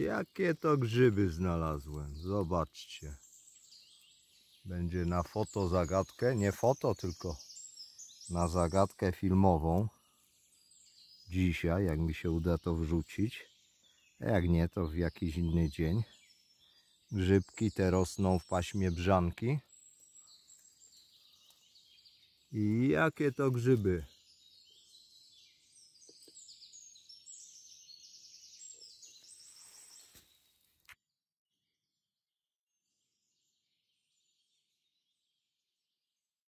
Jakie to grzyby znalazłem. Zobaczcie. Będzie na foto zagadkę. Nie foto, tylko na zagadkę filmową. Dzisiaj, jak mi się uda to wrzucić. A jak nie, to w jakiś inny dzień. Grzybki te rosną w paśmie brzanki. I jakie to grzyby.